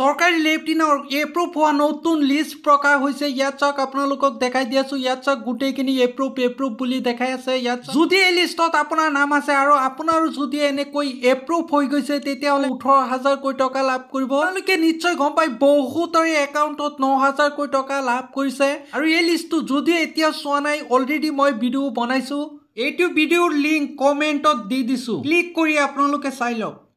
চৰকাৰী লেফটিনৰ এপ্ৰুভ হোৱা নতুন লিষ্ট প্ৰকাশ হৈছে ইয়াত চাওক আপোনালোকক দেখাই দি আছো ইয়াত চাওক গোটেইখিনি এপ্ৰুভ এপ্ৰুভ বুলি দেখাই আছে ইয়াত যদি এই লিষ্টত আপোনাৰ নাম আছে আৰু আপোনাৰো যদি এনেকৈ এপ্ৰুভ হৈ গৈছে তেতিয়াহ'লে ওঠৰ হাজাৰকৈ টকা লাভ কৰিব আপোনালোকে নিশ্চয় গম পাই বহুতৰে একাউণ্টত ন হাজাৰকৈ টকা লাভ কৰিছে আৰু এই লিষ্টটো যদি এতিয়া চোৱা নাই অলৰেডি মই ভিডিঅ' বনাইছো এইটো ভিডিঅ'ৰ লিংক কমেণ্টত দি দিছো ক্লিক কৰি আপোনালোকে চাই লওক